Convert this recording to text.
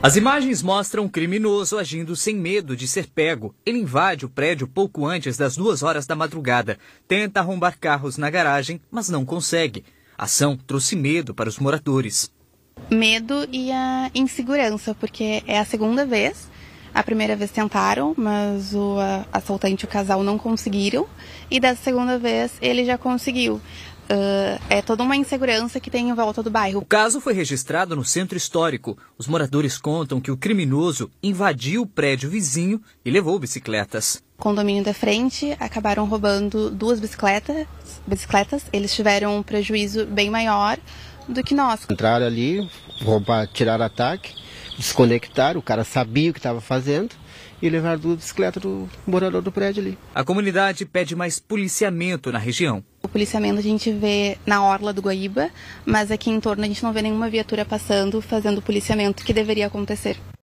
As imagens mostram um criminoso agindo sem medo de ser pego. Ele invade o prédio pouco antes das duas horas da madrugada, tenta arrombar carros na garagem, mas não consegue. A ação trouxe medo para os moradores. Medo e a insegurança, porque é a segunda vez. A primeira vez tentaram, mas o assaltante e o casal não conseguiram. E da segunda vez ele já conseguiu. Uh, é toda uma insegurança que tem em volta do bairro. O caso foi registrado no centro histórico. Os moradores contam que o criminoso invadiu o prédio vizinho e levou bicicletas. Condomínio da frente acabaram roubando duas bicicletas. Bicicletas, eles tiveram um prejuízo bem maior do que nós. Entraram ali, roubar, tiraram ataque, desconectaram. O cara sabia o que estava fazendo e levaram duas bicicletas do morador do prédio ali. A comunidade pede mais policiamento na região o policiamento a gente vê na orla do Guaíba, mas aqui em torno a gente não vê nenhuma viatura passando fazendo o policiamento que deveria acontecer.